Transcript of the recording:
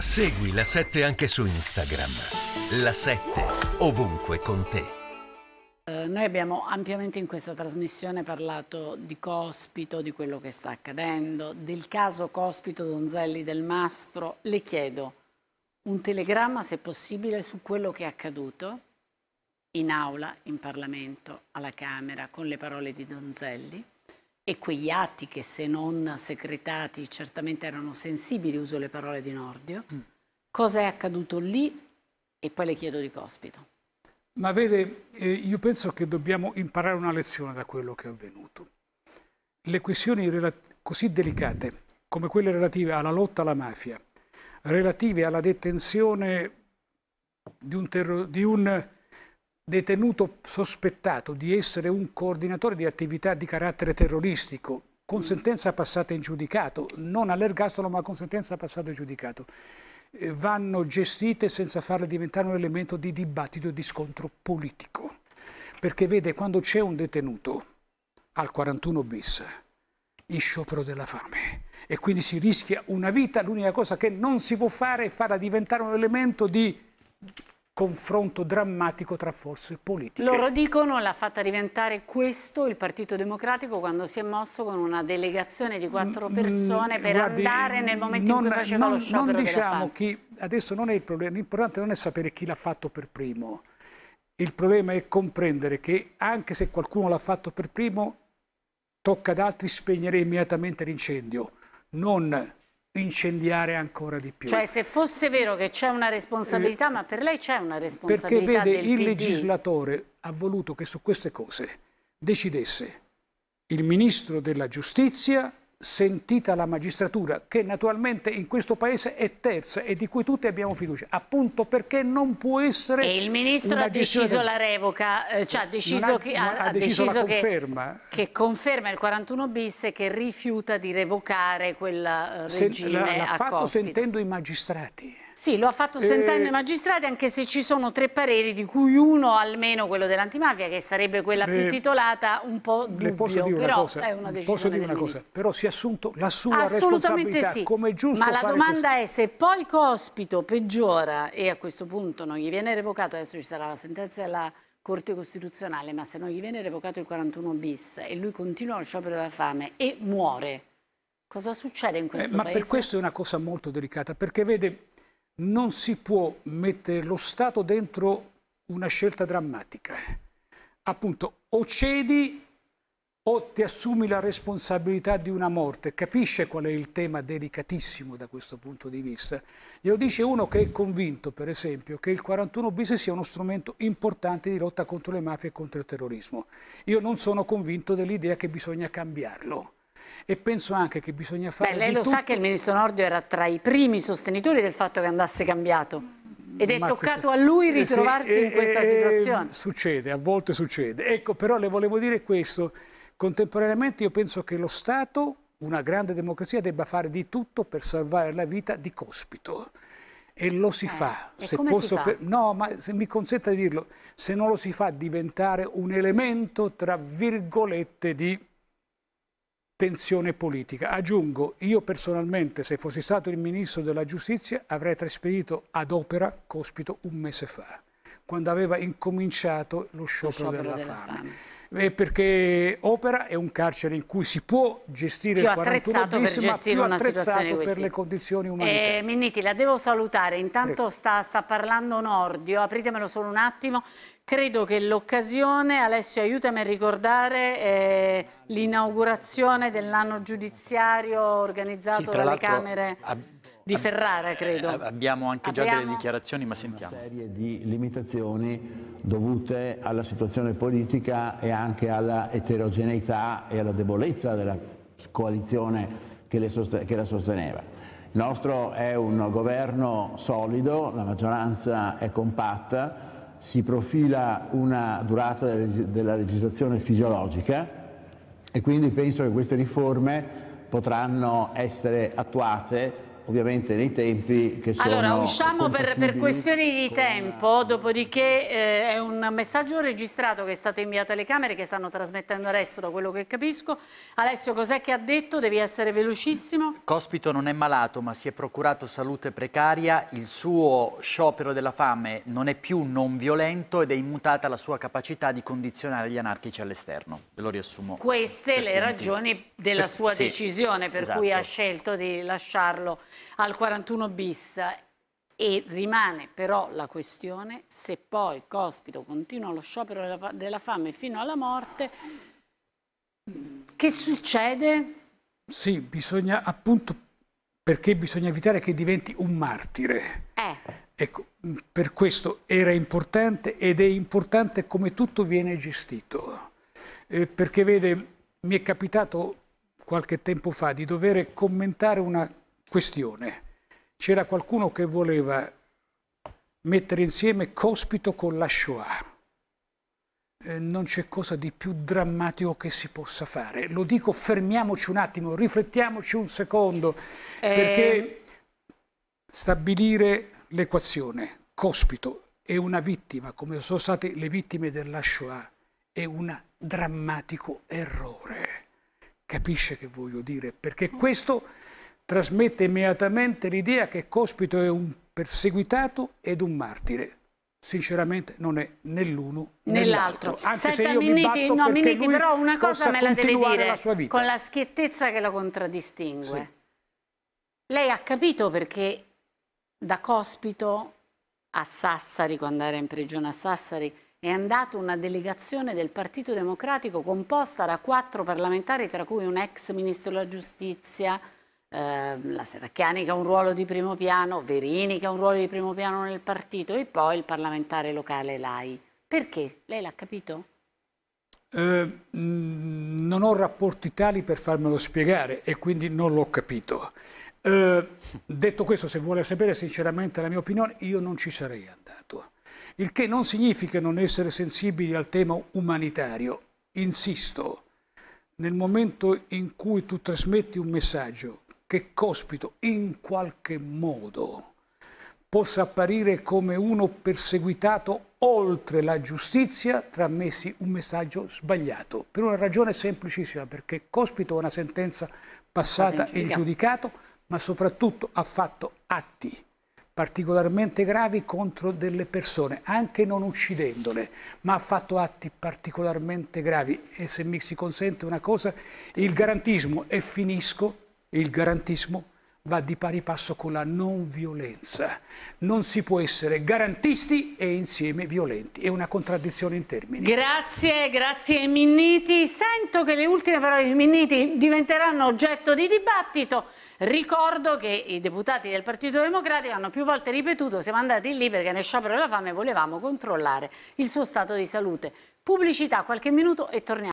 Segui la 7 anche su Instagram. La 7 ovunque con te. Eh, noi abbiamo ampiamente in questa trasmissione parlato di Cospito, di quello che sta accadendo, del caso Cospito Donzelli del Mastro. Le chiedo un telegramma, se possibile, su quello che è accaduto in aula, in Parlamento, alla Camera, con le parole di Donzelli e quegli atti che se non secretati certamente erano sensibili, uso le parole di Nordio, mm. cosa è accaduto lì e poi le chiedo di cospito. Ma vede, eh, io penso che dobbiamo imparare una lezione da quello che è avvenuto. Le questioni così delicate come quelle relative alla lotta alla mafia, relative alla detenzione di un, di un detenuto sospettato di essere un coordinatore di attività di carattere terroristico, con sentenza passata in giudicato, non all'ergastolo ma con sentenza passata in giudicato, eh, vanno gestite senza farle diventare un elemento di dibattito e di scontro politico. Perché vede, quando c'è un detenuto al 41 bis, in sciopero della fame e quindi si rischia una vita, l'unica cosa che non si può fare è farla diventare un elemento di confronto drammatico tra forze politiche. Loro dicono l'ha fatta diventare questo il Partito Democratico quando si è mosso con una delegazione di quattro mm, mm, persone mm, per guardi, andare nel momento non, in cui faceva non, lo sciopero non diciamo chi, adesso non è il problema, l'importante non è sapere chi l'ha fatto per primo, il problema è comprendere che anche se qualcuno l'ha fatto per primo, tocca ad altri spegnere immediatamente l'incendio, non incendiare ancora di più. Cioè se fosse vero che c'è una eh, responsabilità, eh, ma per lei c'è una responsabilità Perché vede, il PD. legislatore ha voluto che su queste cose decidesse il Ministro della Giustizia sentita la magistratura, che naturalmente in questo paese è terza e di cui tutti abbiamo fiducia, appunto perché non può essere... E il ministro ha deciso del... la revoca, eh, cioè ha deciso, ha, che, ha, ha deciso, deciso conferma. Che, conferma il 41 bis e che rifiuta di revocare quel eh, regime Sen, L'ha fatto sentendo i magistrati. Sì, lo ha fatto eh, sentendo e... i magistrati, anche se ci sono tre pareri, di cui uno almeno quello dell'antimafia, che sarebbe quella Beh, più eh, titolata, un po' dubbio, le posso dire una però cosa, è una Posso dire una cosa, però si è assunto la sua responsabilità, sì. come giusto Ma la domanda così. è se poi Cospito peggiora e a questo punto non gli viene revocato, adesso ci sarà la sentenza della Corte Costituzionale, ma se non gli viene revocato il 41 bis e lui continua lo sciopero della fame e muore, cosa succede in questo eh, ma paese? Ma per questo è una cosa molto delicata, perché vede non si può mettere lo Stato dentro una scelta drammatica. Appunto, o cedi o ti assumi la responsabilità di una morte. Capisce qual è il tema delicatissimo da questo punto di vista? Glielo dice uno che è convinto, per esempio, che il 41 bis sia uno strumento importante di lotta contro le mafie e contro il terrorismo. Io non sono convinto dell'idea che bisogna cambiarlo e penso anche che bisogna fare... Beh, lei lo tutto... sa che il ministro Nordio era tra i primi sostenitori del fatto che andasse cambiato. Ed è Ma toccato questa... a lui eh, ritrovarsi sì, in eh, questa eh, eh, situazione. Succede, a volte succede. Ecco, però le volevo dire questo. Contemporaneamente io penso che lo Stato, una grande democrazia, debba fare di tutto per salvare la vita di Cospito e lo si eh, fa. Se posso, si fa? No, ma se mi consente di dirlo, se non lo si fa diventare un elemento, tra virgolette, di tensione politica. Aggiungo, io personalmente, se fossi stato il ministro della giustizia, avrei trasferito ad opera Cospito un mese fa, quando aveva incominciato lo sciopero, lo sciopero della, della fame. fame. Eh, perché Opera è un carcere in cui si può gestire più il 41 bis, per gestire ma più attrezzato per le condizioni umanitarie. Eh, Minniti, la devo salutare, intanto sta, sta parlando Nordio, apritemelo solo un attimo, credo che l'occasione, Alessio aiutami a ricordare eh, l'inaugurazione dell'anno giudiziario organizzato sì, dalle Camere... Di Ferrara, credo. Eh, abbiamo anche abbiamo... già delle dichiarazioni, ma sentiamo. Una serie di limitazioni dovute alla situazione politica e anche alla eterogeneità e alla debolezza della coalizione che, soste che la sosteneva. Il nostro è un governo solido, la maggioranza è compatta, si profila una durata della legislazione fisiologica e quindi penso che queste riforme potranno essere attuate ovviamente nei tempi che sono... Allora, usciamo per, per questioni di con... tempo, dopodiché eh, è un messaggio registrato che è stato inviato alle Camere, che stanno trasmettendo adesso, da quello che capisco. Alessio, cos'è che ha detto? Devi essere velocissimo. Cospito non è malato, ma si è procurato salute precaria, il suo sciopero della fame non è più non violento ed è immutata la sua capacità di condizionare gli anarchici all'esterno. Ve lo riassumo. Queste le motivo. ragioni della sua sì, decisione per esatto. cui ha esatto. scelto di lasciarlo al 41 bis e rimane però la questione se poi, cospito, continua lo sciopero della, fame fino alla morte, che succede? Sì, bisogna appunto perché bisogna evitare che diventi un martire. Eh. Ecco, per questo era importante ed è importante come tutto viene gestito. Eh, perché vede, mi è capitato qualche tempo fa di dover commentare una questione. C'era qualcuno che voleva mettere insieme Cospito con la Shoah. Eh, non c'è cosa di più drammatico che si possa fare. Lo dico, fermiamoci un attimo, riflettiamoci un secondo, eh... perché ehm. stabilire l'equazione Cospito e una vittima, come sono state le vittime della Shoah, è un drammatico errore. Capisce che voglio dire? Perché mm. questo trasmette immediatamente l'idea che Cospito è un perseguitato ed un martire. Sinceramente non è né l'uno né l'altro. Anche Senta, se io Minniti, mi batto no, Minniti, però una cosa me la deve dire la con la schiettezza che la contraddistingue. Sì. Lei ha capito perché da Cospito a Sassari, quando era in prigione a Sassari, è andata una delegazione del Partito Democratico composta da quattro parlamentari, tra cui un ex ministro della Giustizia, Ehm, la Serracchiani che ha un ruolo di primo piano, Verini che ha un ruolo di primo piano nel partito e poi il parlamentare locale Lai. Perché? Lei l'ha capito? Eh, non ho rapporti tali per farmelo spiegare e quindi non l'ho capito. Eh, detto questo, se vuole sapere sinceramente la mia opinione, io non ci sarei andato. Il che non significa non essere sensibili al tema umanitario. Insisto, nel momento in cui tu trasmetti un messaggio che Cospito in qualche modo possa apparire come uno perseguitato oltre la giustizia, trasmessi un messaggio sbagliato, per una ragione semplicissima, perché Cospito ha una sentenza passata in giudicato, ma soprattutto ha fatto atti particolarmente gravi contro delle persone, anche non uccidendole, ma ha fatto atti particolarmente gravi e se mi si consente una cosa, il garantismo, e finisco, il garantismo va di pari passo con la non violenza. Non si può essere garantisti e insieme violenti. È una contraddizione in termini. Grazie, grazie Minniti. Sento che le ultime parole di Minniti diventeranno oggetto di dibattito. Ricordo che i deputati del Partito Democratico hanno più volte ripetuto siamo andati lì perché nel sciopero della fame volevamo controllare il suo stato di salute. Pubblicità, qualche minuto e torniamo.